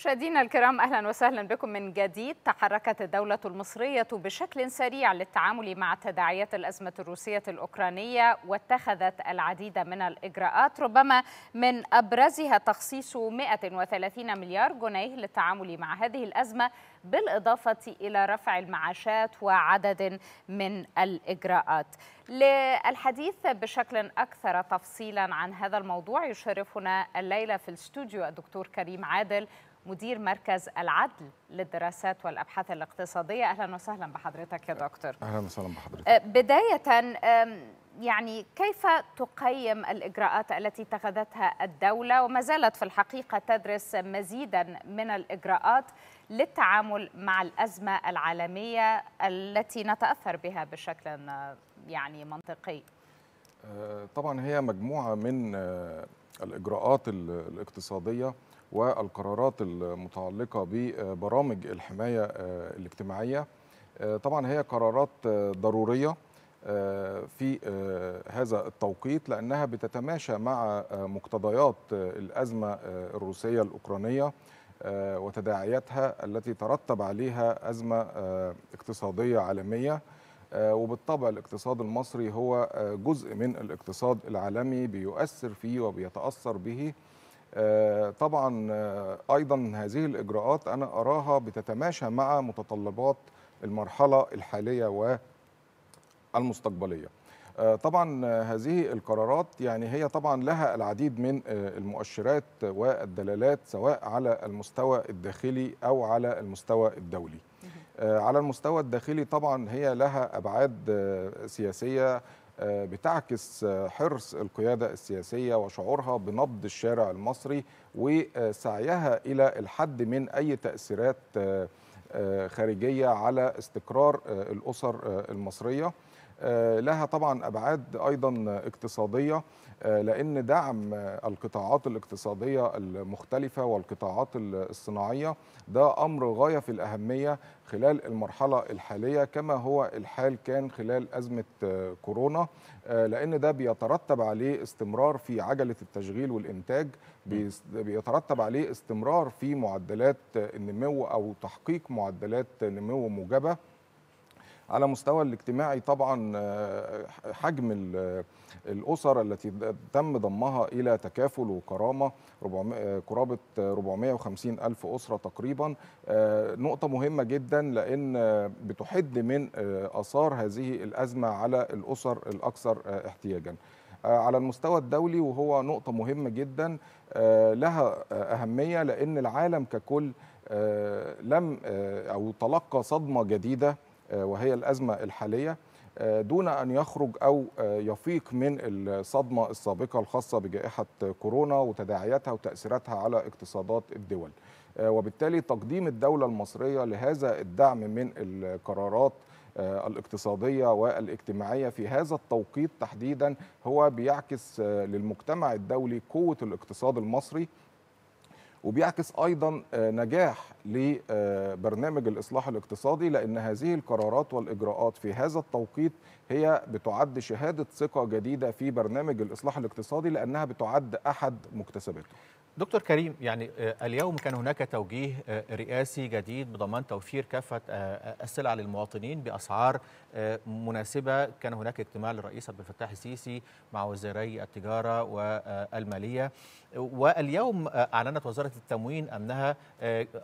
مشاهدينا الكرام اهلا وسهلا بكم من جديد تحركت الدوله المصريه بشكل سريع للتعامل مع تداعيات الازمه الروسيه الاوكرانيه واتخذت العديد من الاجراءات ربما من ابرزها تخصيص 130 مليار جنيه للتعامل مع هذه الازمه بالاضافه الى رفع المعاشات وعدد من الاجراءات. للحديث بشكل اكثر تفصيلا عن هذا الموضوع يشرفنا الليله في الاستوديو الدكتور كريم عادل مدير مركز العدل للدراسات والابحاث الاقتصاديه اهلا وسهلا بحضرتك يا دكتور اهلا وسهلا بحضرتك أه، بدايه يعني كيف تقيم الاجراءات التي اتخذتها الدوله وما زالت في الحقيقه تدرس مزيدا من الاجراءات للتعامل مع الازمه العالميه التي نتاثر بها بشكل يعني منطقي أه، طبعا هي مجموعه من أه، الإجراءات الاقتصادية والقرارات المتعلقة ببرامج الحماية آه، الاجتماعية آه، طبعا هي قرارات آه، ضرورية في هذا التوقيت لأنها بتتماشى مع مقتضيات الأزمة الروسية الأوكرانية وتداعياتها التي ترتب عليها أزمة اقتصادية عالمية آه، وبالطبع الاقتصاد المصري هو آه، جزء من الاقتصاد العالمي بيؤثر فيه وبيتأثر به آه، طبعا أيضا هذه الإجراءات أنا أراها بتتماشى مع متطلبات المرحلة الحالية والمستقبلية طبعا هذه القرارات يعني هي طبعا لها العديد من المؤشرات والدلالات سواء على المستوى الداخلي أو على المستوى الدولي آه، على المستوى الداخلي طبعا هي لها ابعاد آه، سياسيه آه، بتعكس حرص القياده السياسيه وشعورها بنبض الشارع المصري وسعيها الى الحد من اي تاثيرات خارجيه على استقرار الاسر المصريه آه، لها طبعا ابعاد ايضا اقتصاديه آه، لان دعم القطاعات الاقتصاديه المختلفه والقطاعات الصناعيه ده امر غايه في الاهميه خلال المرحله الحاليه كما هو الحال كان خلال ازمه آه، كورونا لان ده بيترتب عليه استمرار في عجله التشغيل والانتاج بيترتب عليه استمرار في معدلات النمو او تحقيق معدلات نمو موجبه على مستوى الاجتماعي طبعا آه، حجم الاسر التي تم ضمها الى تكافل وكرامه آه، قرابه 450 آه، الف اسره تقريبا نقطه مهمه جدا لان بتحد من اثار هذه الازمه على الاسر الاكثر احتياجا على المستوى الدولي وهو نقطة مهمة جدا لها أهمية لأن العالم ككل لم أو تلقى صدمة جديدة آه، وهي الأزمة الحالية آه، دون أن يخرج أو آه، يفيق من الصدمة السابقة الخاصة بجائحة كورونا وتداعياتها وتأثيراتها على اقتصادات الدول وبالتالي تقديم الدولة المصرية لهذا الدعم من القرارات الاقتصادية والاجتماعية في هذا التوقيت تحديدا هو بيعكس للمجتمع الدولي قوة الاقتصاد المصري وبيعكس ايضا آه، نجاح لبرنامج الاصلاح الاقتصادي لان هذه القرارات والاجراءات في هذا التوقيت هي بتعد شهاده ثقه جديده في برنامج الاصلاح الاقتصادي لانها بتعد احد مكتسباته دكتور كريم يعني آه، اليوم كان هناك توجيه آه، رئاسي جديد بضمان توفير كافة آه، السلع للمواطنين بأسعار مناسبة كان هناك اجتماع للرئيس عبد الفتاح السيسي مع وزيري التجارة والمالية واليوم أعلنت وزارة التموين أنها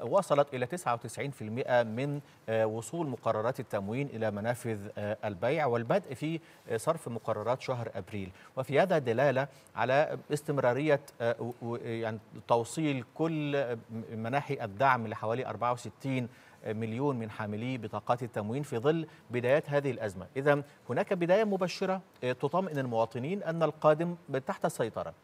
وصلت إلى 99% من وصول مقررات التموين إلى منافذ البيع والبدء في صرف مقررات شهر أبريل وفي هذا دلالة على استمرارية يعني توصيل كل مناحي الدعم لحوالي 64 مليون من حاملي بطاقات التموين في ظل بدايات هذه الأزمة إذا هناك بداية مبشرة آه، تطمئن المواطنين أن القادم تحت السيطرة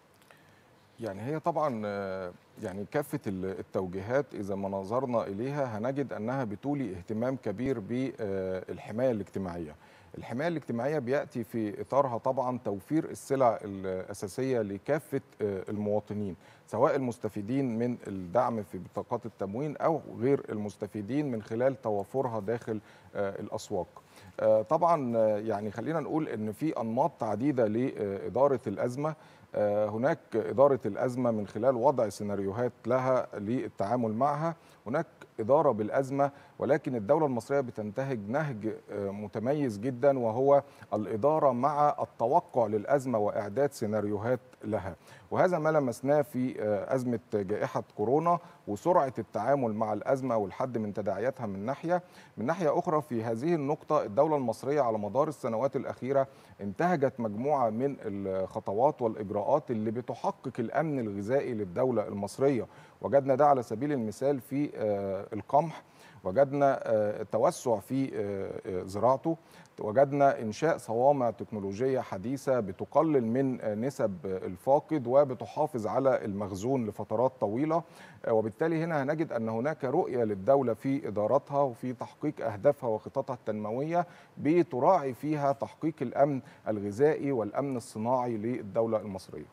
يعني هي طبعا آه، يعني كافة التوجيهات إذا ما نظرنا إليها هنجد أنها بتولي اهتمام كبير بالحماية آه، الاجتماعية الحمايه الاجتماعيه بياتي في اطارها طبعا توفير السلع الاساسيه لكافه آه، المواطنين سواء المستفيدين من الدعم في بطاقات التموين او غير المستفيدين من خلال توافرها داخل آه، الاسواق آه، طبعا يعني خلينا نقول ان في انماط عديده لاداره الازمه آه، هناك إدارة الأزمة من خلال وضع سيناريوهات لها للتعامل معها هناك إدارة بالأزمة ولكن الدولة المصرية بتنتهج نهج آه، متميز جدا وهو الإدارة مع التوقع للأزمة وإعداد سيناريوهات لها وهذا ما لمسناه في آه، أزمة جائحة كورونا وسرعة التعامل مع الأزمة والحد من تداعياتها من ناحية من ناحية أخرى في هذه النقطة الدولة المصرية على مدار السنوات الأخيرة انتهجت مجموعة من الخطوات والإجراءات اللي بتحقق الأمن الغذائي للدولة المصرية وجدنا ده على سبيل المثال في آه، القمح وجدنا آه، توسع في آه، آه، زراعته وجدنا انشاء صوامع تكنولوجيه حديثه بتقلل من نسب الفاقد وبتحافظ على المخزون لفترات طويله وبالتالي هنا هنجد ان هناك رؤيه للدوله في ادارتها وفي تحقيق اهدافها وخططها التنمويه بتراعي فيها تحقيق الامن الغذائي والامن الصناعي للدوله المصريه